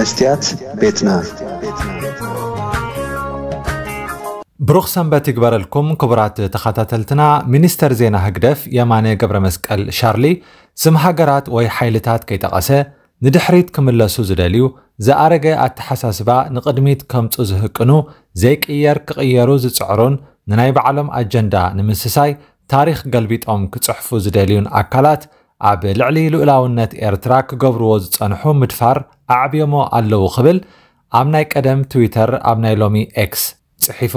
መስትያት ቤትና ብሩኽ ሰንበት ይግበረልኩም ክቡራት ተኸታተልትና ሚኒስተር ዜና ህግደፍ የማነ ገብረ መስቀል ሻርሊ ስም ሃገራት ወይ ሓይልታት ከይጠቐሰ ንድሕሪት ክምለሱ ዝደልዩ ዝኣረገ ኣተሓሳስባ ንቕድሚት ከምፁ ዝህቅኑ ዘይቅየር ክቕየሩ ዝፅዕሩን ንናይ ባዕሎም ኣጀንዳ ንምስሳይ ታሪክ ገልቢጦም ክፅሕፉ ዝደልዩን ኣካላት ኣብ ልዕሊ ልኡላውነት ኤርትራ ክገብርዎ ዝፀንሑ ምድፋር ኣዕብዮሞ ኣለዉ ክብል ኣብ ናይ ቀደም ትዊተር ኣብ ናይ ሎሚ ኤክስ ጽሒፉ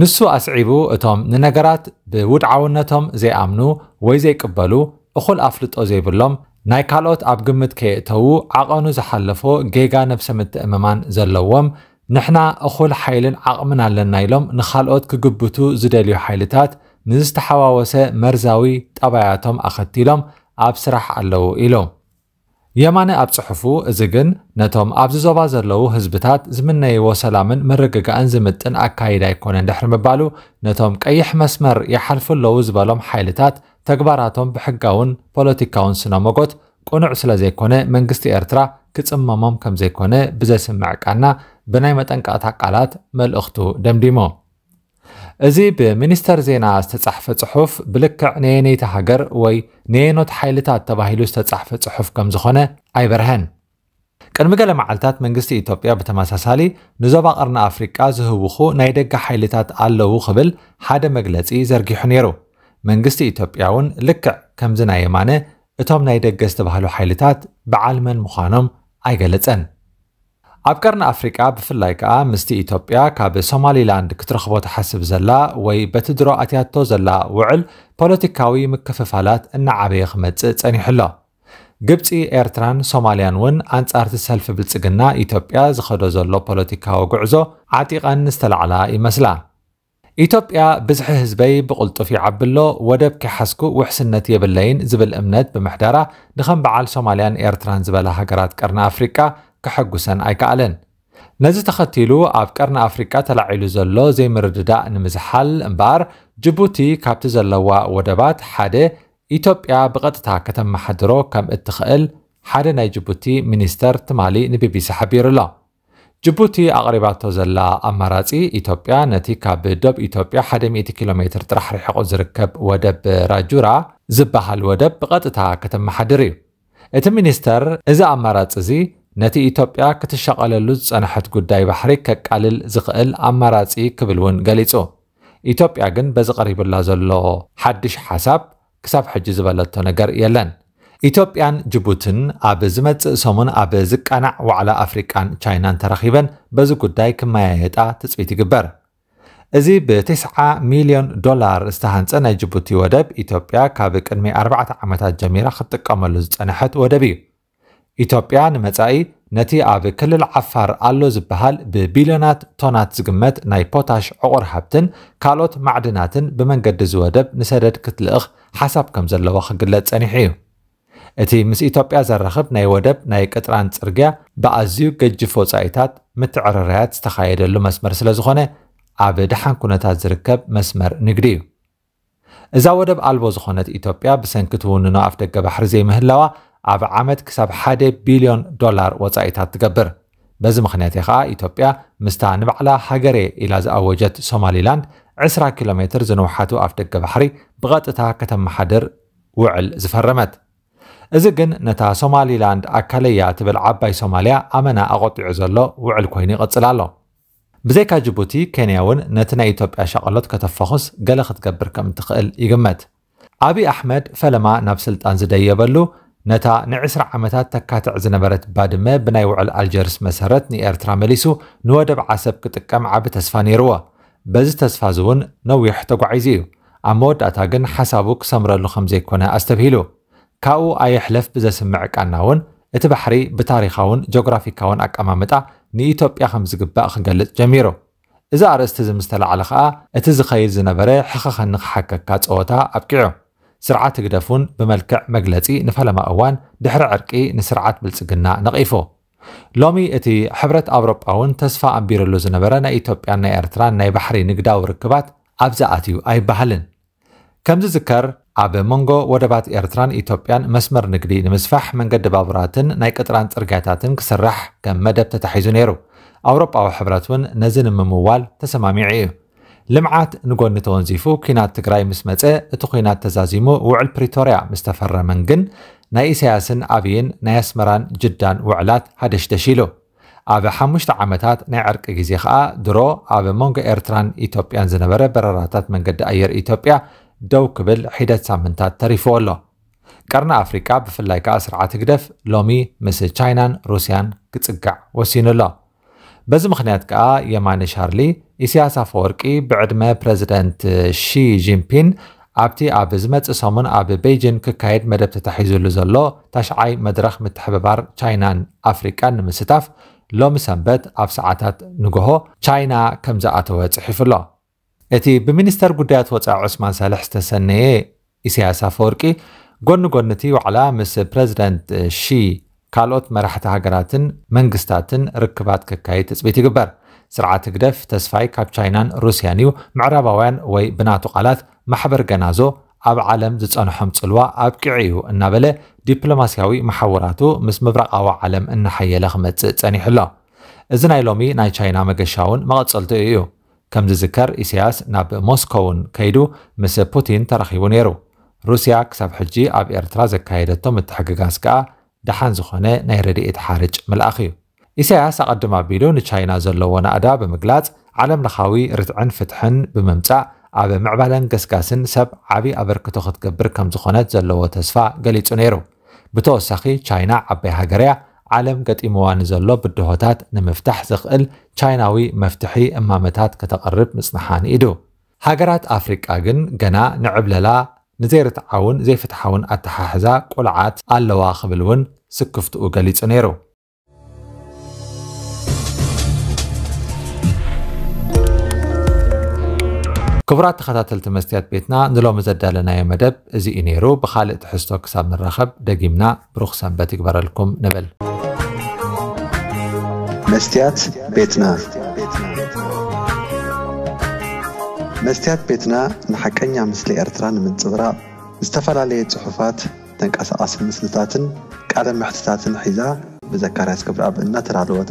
ንሱ ኣስዒቡ እቶም ንነገራት ብውድዓውነቶም ዘይኣምኑ ወይ ዘይቅበሉ እኹል ኣፍልጦ ዘይብሎም ናይ ካልኦት ኣብ ግምት ከየእተዉ ዓቐኑ ዝሓለፎ ጌጋ ነብሰ ምትእምማን ዘለዎም ንሕና እኹል ሓይልን ዓቕምን ኣለና ኢሎም ንኻልኦት ክግብቱ ዝደልዩ ሓይልታት ንዝተሓዋወሰ መርዛዊ ጠባያቶም ኣኸቲሎም ኣብ ስራሕ ኣለዉ ኢሉ የማነ ኣብ ጽሑፉ እዚ ግን ነቶም ኣብዚ ዞባ ዘለዉ ህዝብታት ዝምነይዎ ሰላምን ምርግጋእን ዝምጥን ኣካይድ ኣይኮነ እንድሕሪ ምባሉ ነቶም ቀይሕ መስመር ይሓልፉ ኣለዉ ዝበሎም ሓይልታት ተግባራቶም ብሕጋውን ፖለቲካውን ስነመጎት ቁኑዕ ስለ ዘይኮነ መንግስቲ ኤርትራ ክጽመሞም ከም ዘይኮነ ብዘስምዕ ቃና ብናይ መጠንቀቕታ ቃላት መልእኽቱ ደምዲሞ እዚ ብሚኒስተር ዜና ዝተጻሕፈ ጽሑፍ ብልክዕ ነየነይቲ ሃገር ወይ ነየኖት ሓይልታት ተባሂሉ ዝተጻሕፈ ጽሑፍ ከም ዝኾነ ኣይበርሀን ቅድሚ ገለ መዓልትታት መንግስቲ ኢትዮጵያ ብተመሳሳሊ ንዞባ ቀርኒ ኣፍሪቃ ዝህውኹ ናይ ደገ ሓይልታት ኣለዉ ክብል ሓደ መግለፂ ዘርጊሑ ነይሩ መንግስቲ ኢትዮጵያ እውን ልክዕ ከምዚ ናይ የማነ እቶም ናይ ደገ ዝተባህሉ ሓይልታት በዓል መን ምዃኖም ኣይገለፀን أبكرنا أفريقيا بفلايكا مستي إثيوبيا كاب سومالي لاند كترخبوت حسب زلا وي بتدرو أتياتو زلا وعل بوليتيكاوي مكففالات إن عبي خمد تاني حلا جبتي إيرتران سوماليان ون أنت أرتي سلف بلتسجنا إثيوبيا زخدو زلو بوليتيكاو جعزو عتيق أن نستلعلا إمسلا إثيوبيا بزح هزبي بقلتو في عبلو ودب كحسكو وحسن نتي بلين زبل أمنت بمحدارة نخم بعال سوماليان إيرتران زبالا هجرات كرنا أفريقيا ክሐጉሰን ኣይከኣለን ነዚ ተኸቲሉ ኣብ ቀርኒ ኣፍሪቃ ተላዒሉ ዘሎ ዘይምርድዳእ ንምዝሓል እምበር ጅቡቲ ካብቲ ዘለዋ ወደባት ሓደ ኢትዮጵያ ብቐጥታ ከተመሓድሮ ከም እትኽእል ሓደ ናይ ጅቡቲ ሚኒስተር ትማሊ ንቢቢሲ ሓቢሩ ኣሎ ጅቡቲ ኣቕሪባቶ ዘላ ኣማራፂ ኢትዮጵያ ነቲ ካብ ደብ ኢትዮጵያ 100 ኪሎ ሜትር ጥራሕ ርሒቑ ዝርከብ ወደብ ራጁራ ዝበሃል ወደብ ብቐጥታ ከተመሓድር እዩ እቲ ሚኒስተር እዚ ኣማራፂ እዚ ነቲ ኢትዮጵያ ክትሸቐለሉ ዝጸንሐት ጉዳይ ባሕሪ ከቃልል ዝኽእል ኣማራጺ ክብል እውን ገሊጹ ኢትዮጵያ ግን በዚ ቀሪቡላ ዘሎ ሓድሽ ሓሳብ ክሳብ ሕጂ ዝበለቶ ነገር የለን ኢትዮጵያን ጅቡትን ኣብ ዝመጽእ ሰሙን ኣብ ዝቃናዕ ዋዕላ ኣፍሪቃን ቻይናን ተራኺበን በዚ ጉዳይ ክመያየጣ ትፅቢት ይግበር እዚ ብ90 ሚልዮን ዶላር ዝተሃንፀ ናይ ጅቡቲ ወደብ ኢትዮጵያ ካብ ቅድሚ 4 ዓመታት ጀሚራ ክትጥቀመሉ ዝፀንሐት ወደብ እዩ ኢትዮጵያ ንመጻኢ ነቲ ኣብ ክልል ዓፋር ኣሎ ዝበሃል ብቢልዮናት ቶናት ዝግመት ናይ ፖታሽ ዕቑር ሃብትን ካልኦት ማዕድናትን ብመንገዲ ዝወደብ ንሰደድ ክትልእኽ ሓሳብ ከም ዘለዎ ክግለጽ ጸኒሑ እዩ እቲ ምስ ኢትዮጵያ ዘረኽብ ናይ ወደብ ናይ ቅጥራን ጽርግያ ብኣዝዩ ገጅፍ ወጻኢታት ምትዕርርያት ዝተኻየደሉ መስመር ስለ ዝኾነ ኣብ ድሓን ኩነታት ዝርከብ መስመር ንግዲ እዩ እዛ ወደብ ኣልቦ ዝኾነት ኢትዮጵያ ብሰንኪ ትውንኖ ኣፍ ደገ ባሕሪ ዘይምህላዋ ኣብ ዓመት ክሳብ ሓደ ቢልዮን ዶላር ወፃኢታት ትገብር በዚ ምክንያት ከዓ ኢትዮጵያ ምስታ ንባዕላ ሃገሬ ኢላ ዝኣወጀት ሶማሊላንድ 20 ኪሎ ሜትር ዝነውሓቱ ኣፍ ደገ ባሕሪ ብቐጥታ ከተመሓድር ውዕል ዝፈረመት እዚ ግን ነታ ሶማሊላንድ ኣካለያ ትብል ዓባይ ሶማልያ ኣመና ኣቆጢዑ ዘሎ ውዕል ኮይኑ ይቕፅል ኣሎ ብዘይካ ጅቡቲ ኬንያ እውን ነቲ ናይ ኢትዮጵያ ሸቐሎት ከተፈኹስ ገለ ክትገብር ከም እትኽእል ይግመት ኣብዪ ኣሕመድ ፈለማ ናብ ስልጣን ዝደየበሉ نتا نعسر عمتات تكاتع زنبرت بادمة بناي وعل الجرس مسارت ني ارترا مليسو نودب عسب كتكام عب تسفاني روا بز تسفازون نو يحتقو عيزيو عمود اتاقن حسابوك كسامر اللو خمزي كونا استبهيلو كاو اي حلف بز سمعك اناون اتبحري بتاريخاون جوغرافيكاون اك امامتا ني ايتوبيا خمزي قبق غلط جميرو إذا أرست زمستل على خاء، أتزخيل زنبرة حقا خنق حكا أوتا أبكيعو. ስርዓት ግደፉን ብመልክዕ መግለጺ ንፈለማ እዋን ድሕሪ ዕርቂ ንስርዓት ብልጽግና ነቒፉ ሎሚ እቲ ሕብረት ኣውሮጳ እውን ተስፋ ኣንቢሩሉ ዝነበረ ናይ ኢትዮጵያን ናይ ኤርትራን ናይ ባሕሪ ንግዳዊ ርክባት ኣብዛኣትዩ ኣይባሃልን ከም ዝዝከር ኣብ መንጎ ወደባት ኤርትራን ኢትዮጵያን መስመር ንግዲ ንምስፋሕ መንገዲ ባቡራትን ናይ ቅጥራን ጽርግያታትን ክስራሕ ከም መደብ ተታሒዙ ነይሩ ኣውሮጳዊ ሕብረት እውን ነዚ ንምምዋል ተሰማሚዑ እዩ ልምዓት ንጎኒ ተወንዚፉ ኩናት ትግራይ ምስ መፀ እቲ ኩናት ተዛዚሙ ውዕል ፕሪቶርያ ምስ ተፈረመን ግን ናይ ኢሳያስን ኣብይን ናይ ኣስመራን ጅዳን ውዕላት ሓደሽደሽ ኢሉ ኣብ ሓሙሽተ ዓመታት ናይ ዕርቂ ግዜ ከዓ ድሮ ኣብ መንጎ ኤርትራን ኢትዮጵያን ዝነበረ በረራታት መንገዲ ኣየር ኢትዮጵያ ደው ክብል ሒደት ሳምንታት ተሪፉ ኣሎ ቀርና ኣፍሪቃ ብፍላይ ከዓ ስርዓት ግደፍ ሎሚ ምስ ቻይናን ሩስያን ክፅጋዕ ወሲኑ ኣሎ በዚ ምክንያት ከዓ የማነ ሻርሊ ኢሳያስ ኣፈወርቂ ብዕድመ ፕረዚደንት ሺ ጂንፒን ኣብቲ ኣብ ዝመፅእ ሰሙን ኣብ ቤጅን ክካየድ መደብ ተታሒዙሉ ዘሎ ታሽዓይ መድረኽ ምትሕብባር ቻይናን ኣፍሪቃን ንምስታፍ ሎሚ ሰንበት ኣብ ሰዓታት ንግሆ ቻይና ከም ዝኣተወ ፅሒፉ ኣሎ እቲ ብሚኒስተር ጉዳያት ወፃኢ ዑስማን ሳልሕ ዝተሰነየ ኢሳያስ ኣፈወርቂ ጎኒ ጎኒ እቲ ዋዕላ ምስ ፕረዚደንት ሺ ካልኦት መራሕቲ ሃገራትን መንግስታትን ርክባት ክካየድ ትፅቢት ይግበር ስርዓት ግደፍ ተስፋይ ካብ ቻይናን ሩስያን እዩ ምዕራባውያን ወይ ብናቱ ቃላት ማሕበር ገናዞ ኣብ ዓለም ዝፀንሖም ፅልዋ ኣብ ቅዕ እዩ እናበለ ዲፕሎማስያዊ መሓውራቱ ምስ ምብራቃዊ ዓለም እናሓየለ ክመፅእ ፀኒሑ ኣሎ እዚ ናይ ሎሚ ናይ ቻይና መገሻ እውን መቐፀልቲ እዩ ከም ዝዝከር ኢሳያስ ናብ ሞስኮውን ከይዱ ምስ ፑቲን ተረኺቡ ነይሩ ሩስያ ክሳብ ሕጂ ኣብ ኤርትራ ዘካየደቶ ምትሕግጋስ ከዓ ድሓን ዝኾነ ናይ ረድኤት ሓርጭ መልኣኽ እዩ ኢሳያስ ኣቐድም ኣቢሉ ንቻይና ዘለዎ ናእዳ ብምግላጽ ለኻዊ ርትዕን ፍትሕን ብምምጻእ ኣብ ምዕባለን ገስጋስን ሰብ ዓብዪ ኣበርክቶ ክትገብር ከም ዝኾነት ዘለዎ ተስፋ ገሊጹ ነይሩ ብተወሳኺ ቻይና ዓበይ ሃገርያ ዓለም ገጢምዋ ንዘሎ ብድሆታት ንምፍታሕ ዝኽእል ቻይናዊ መፍትሒ እማመታት ከተቐርብ ምጽንሓን ኢዱ ሃገራት ኣፍሪቃ ግን ገና ንዕብለላ نزيرت عون زيفت حون أتحهزا قلعات اللواخب الون سكفت أوغاليت أنيرو. كبرات خطات التمستيات بيتنا نلو مزدى لنا يا مدب زي انيرو بخالق تحستو كساب من الرخب دقيمنا بروخ باتيك بارالكم نبل مستيات بيتنا መስትያት ቤትና ንሓቀኛ ምስሊ ኤርትራ ንምንፅብራቕ ዝተፈላለየ ፅሑፋት ተንቀሳቐሲ ምስልታትን ቃለ ምሕትታትን ሒዛ ብዘካርያስ ክብሪ ኣብ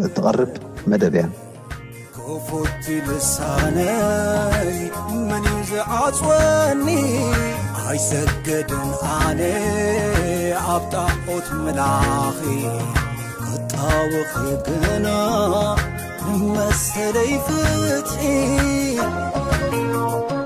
እትቐርብ መደብ እያ ኮፎቲ ልሳነይ መን እዩ ዝዓፅወኒ ኣይሰገድን ኣነ ኣብ ጣዖት መላኺ ክጣወኺ ግና መሰለይ ፍትሒ you.